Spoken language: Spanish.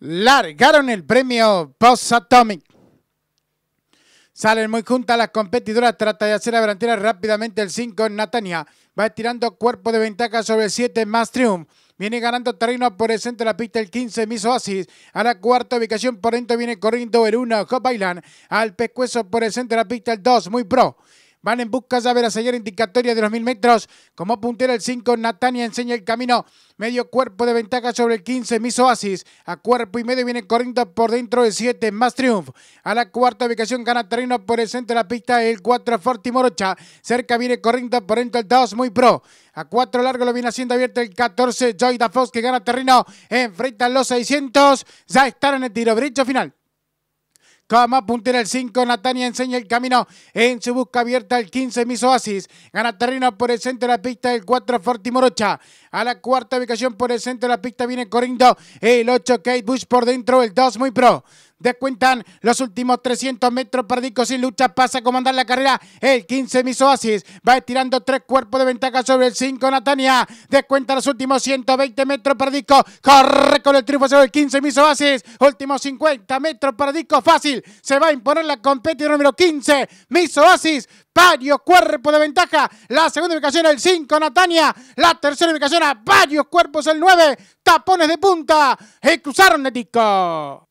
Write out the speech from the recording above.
largaron el premio Post Atomic. Salen muy juntas las competidoras, trata de hacer la delantera rápidamente el 5 Natania. Va estirando cuerpo de ventaja sobre el 7 más Mastrium. Viene ganando terreno por el centro de la pista el 15, Miss Oasis. A la cuarta ubicación por dentro viene corriendo el 1, Hop Island. Al pescuezo por el centro de la pista el 2, Muy Pro. Van en busca ya a sellar indicatoria de los mil metros. Como puntera el 5, Natania enseña el camino. Medio cuerpo de ventaja sobre el 15, Miss Oasis. A cuerpo y medio viene corriendo por dentro el 7, Más triunfo. A la cuarta ubicación gana terreno por el centro de la pista el 4, Forti Morocha. Cerca viene corriendo por dentro el 2, Muy Pro. A cuatro largo lo viene haciendo abierto el 14, Joy Fox, que gana terreno. Enfrenta los 600. Ya están en el tiro derecho final. Cama puntera el 5, Natania enseña el camino en su busca abierta el 15, misoasis Gana terreno por el centro de la pista el 4, Forti Morocha. A la cuarta ubicación por el centro de la pista viene corriendo el 8 Kate Bush por dentro, el 2 muy pro. Descuentan los últimos 300 metros para sin lucha. Pasa a comandar la carrera. El 15 Misoasis va estirando tres cuerpos de ventaja sobre el 5 Natania. Descuentan los últimos 120 metros para Corre con el triunfo sobre el 15 Misoasis. Últimos 50 metros para Fácil. Se va a imponer la competición número 15 Misoasis varios cuerpos de ventaja. La segunda ubicación el 5, Natania. La tercera ubicación a varios cuerpos el 9. Tapones de punta. Y cruzaron Netico.